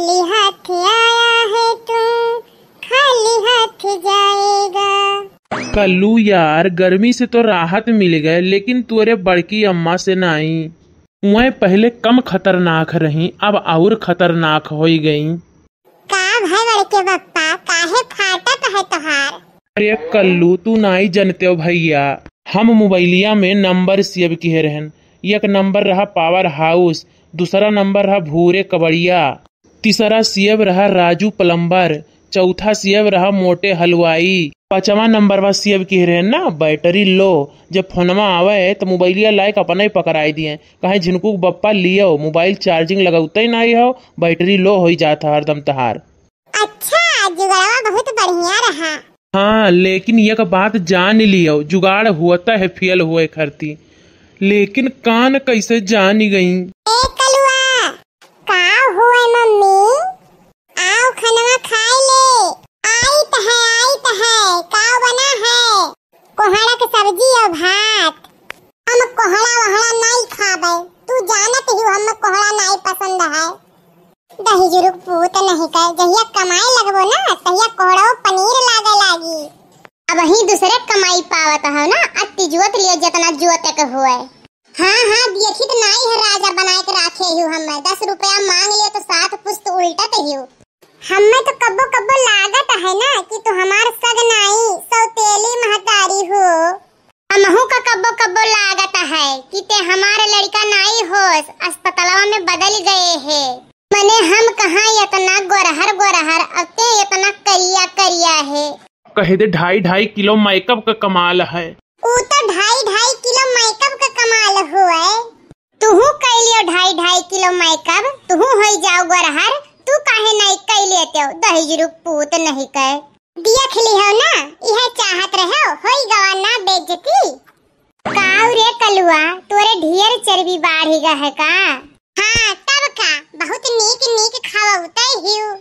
खाली हाथ आया है तू खाली हाथ जाएगा कल्लू यार गर्मी से तो राहत मिल गए लेकिन तुरे बड़की अम्मा से ना आई वह पहले कम खतरनाक रही अब और खतरनाक हो गई काम है बप्पा काहे फाटत है तुहार अरे कल्लू तू नाई जनते हो भैया हम मोबाइलिया में नंबर सेव किए रहन एक नंबर रहा पावर हाउस दूसरा नंबर रहा भूरे कबड़िया तीसरा सीएब रहा राजू प्लम्बर चौथा सीएब रहा मोटे हलवाई पांचवा नंबर बा एब कह रहे ना बैटरी लो जब फोनमा आवे तो मोबाइलिया लाइक अपना ही पकड़ाई दिए कहे जिनको बप्पा लियो मोबाइल चार्जिंग ही ना हो बैटरी लो हो जाता हरदम तहार अच्छा बहुत बढ़िया रहा हाँ लेकिन का बात जान लियो जुगाड़ हुआ तो है फेल हुए खरती लेकिन कान कैसे जान गई का हुए मम्मी आओ खाना खाए ले आई है आई है का बना है कोहड़ा के सब्जी और भात हम कोहड़ा वहड़ा नहीं खाबे तू जानत ही हम कोहड़ा नहीं पसंद है दही जुरुक पूत नहीं कर जहिया कमाए लगबो ना तहिया कोहड़ो पनीर लागे लागी अब ही दूसरे कमाई पावत हो ना अति जुअत लियो जितना जुअत के हुए हाँ हाँ देखी तो नाई है राजा बनाए के रखे हूँ हम दस रुपया मांग लियो तो सात कुछ तो उल्टा तो हूँ हमें तो कब्बो कब्बो लागत है ना कि तो हमार सग नाई सौतेली महतारी हो हमहू का कब्बो कब्बो लागत है कि ते हमारे लड़का नाई हो अस्पतालवा में बदल गए है मने हम कहा इतना गोरहर गोरहर अब ते इतना करिया करिया है कहे दे ढाई ढाई किलो मेकअप का कमाल है वो तो ढाई ढाई का कमाल हुए तुहू कैलियो ढाई ढाई किलो मैकब तुहू हो जाओ गरहर तू काहे नहीं कह कैलियो तो दहेज रूप पूत नहीं कहे दिया खिली हो ना यह चाहत रहे हो होई गवा ना बेइज्जती काऊ रे कलुआ तोरे ढेर चर्बी बाढ़ी गा है का हां तब का बहुत नीक नीक खावा उतै हिउ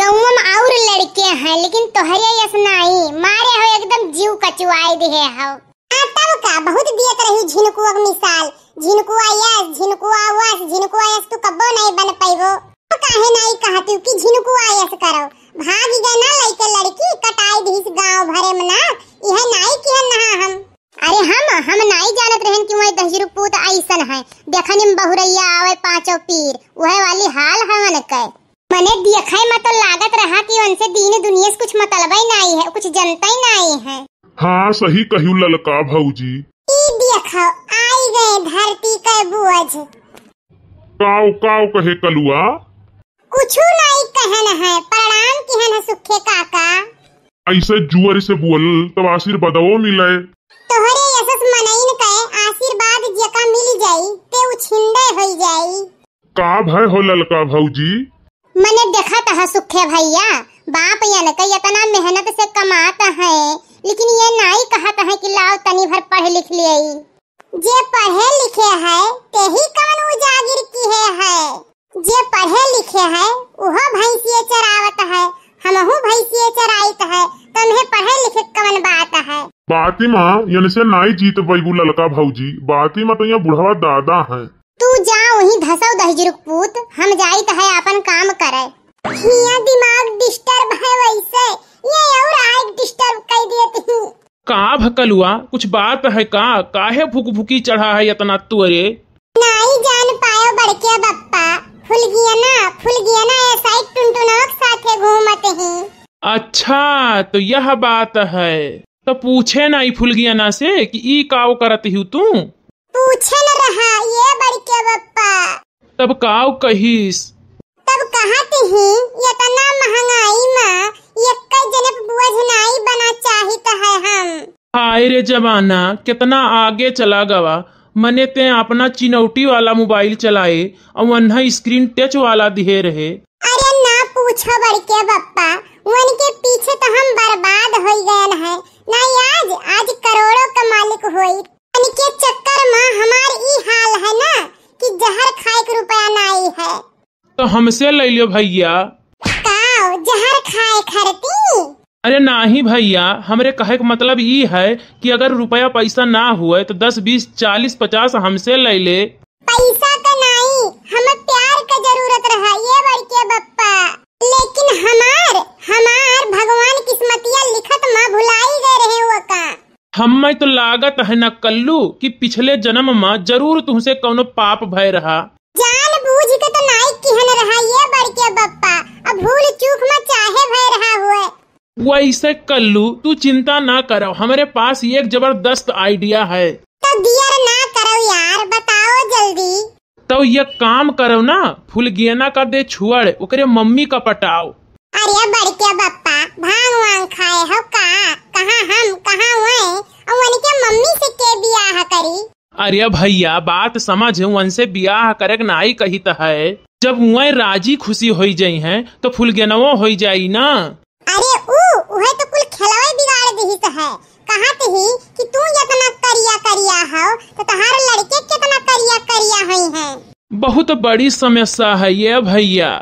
गौवा में और लड़के हैं लेकिन तोहरे यस नहीं मारे हो एकदम जीव कचुआई दिहे हो बताऊ का बहुत दियत रही झिनकुआ मिसाल झिनकुआ यस झिनकुआ वस झिनकुआ आयस तू कब्बो नहीं बन पाइबो तो काहे नहीं कहती कि झिनकुआ आयस करो भाग गए ना लइके लड़की कटाई दिस गांव भरे में ना यह नहीं कि हम नहा हम अरे हम हम नहीं जानत रहन कि वही दहजरू पूत ऐसन है देखन में बहुरैया आवे पांचो पीर वह वाली हाल हमन के मने देखे में तो लागत रहा कि उनसे दीन दुनिया कुछ मतलब ही नहीं है कुछ जनता ही नहीं है हाँ सही कहू ललका भाजी आई धरती कहे कलुआ कुछ नहीं है प्रणाम है सुखे काका ऐसे जुअर से बोल तो आशीर्वाद मिले तोहरे यशस कहे आशीर्वाद मिल जाई ते उछिंदे होई जाई का भय हो ललका भौजी मैंने देखा था सुखे भैया बाप यान का इतना मेहनत से कमाता है लेकिन ये नाई कहा तहे कि लाओ तनी भर पढ़ लिख लियई जे पढ़े लिखे है ते ही कौन उजागिर की है है जे पढ़े लिखे है वह भैंसिए चरावत है हमहू भैंसिए चराइत है तुम्हें पढ़े लिखे कवन बात है बाती माँ यानी से नाई जीत बैबू ललका भौजी बाती माँ तो यहाँ बुढ़ावा दादा है तू जा वही धसौ दहजरुक पूत हम जाइत है अपन काम करे हिया दिमाग डिस्टर्ब है वैसे ये और आज डिस्टर्ब कर देती हूँ का भकलुआ कुछ बात है का काहे भुक भुकी चढ़ा है इतना तू अरे नहीं जान पायो बड़के बप्पा फुल गया ना फुल गया ना ऐसा ही टुनटुनाक साथे घूमते हैं अच्छा तो यह बात है तो पूछे ना ई फुल गया ना से कि ई काव करत हूँ तू पूछे न रहा ये बड़के बप्पा तब काव कहिस तब कहत ही ये तना तो महा हाय रे जमाना कितना आगे चला गवा मने ते अपना चिनौटी वाला मोबाइल चलाए और वन्हा स्क्रीन टच वाला दिए रहे अरे ना पूछो बड़के बप्पा वन के पीछे तो हम बर्बाद हो गए हैं ना आज आज करोड़ों का मालिक होई उन के चक्कर में हमार ई हाल है ना कि जहर खाए के रुपया ना आई है तो हमसे ले लियो भैया का जहर खाए खर्च अरे ना ही भैया हमारे कहे का मतलब ये है कि अगर रुपया पैसा ना हुए तो दस बीस चालीस पचास हमसे ले ले पैसा का तो नहीं हमें प्यार का जरूरत रहा ये बड़के बप्पा लेकिन हमार हमार भगवान किस्मतिया लिखत माँ भुलाई गए रहे वो का हम में तो लागत है न कल्लू कि पिछले जन्म में जरूर तुमसे कोनो पाप भय रहा वैसे कल्लू तू चिंता ना करो हमारे पास एक जबरदस्त आइडिया है तो दियर ना करो यार बताओ जल्दी तो ये काम करो ना फूल गेना का दे छुअड़ उकरे मम्मी का पटाओ अरे बड़के बप्पा भांग वांग खाए हो का कहां हम कहां हुए और वन के मम्मी से के बियाह करी अरे भैया बात समझ वन से ब्याह करे नाई कही तो है जब वह राजी खुशी हो जाई है तो फूल फुलगेनवो हो जाई ना अरे उ कहत ही कि तू इतना करिया करिया हो तो तहार लड़के कितना करिया करिया हई है बहुत बड़ी समस्या है ये भैया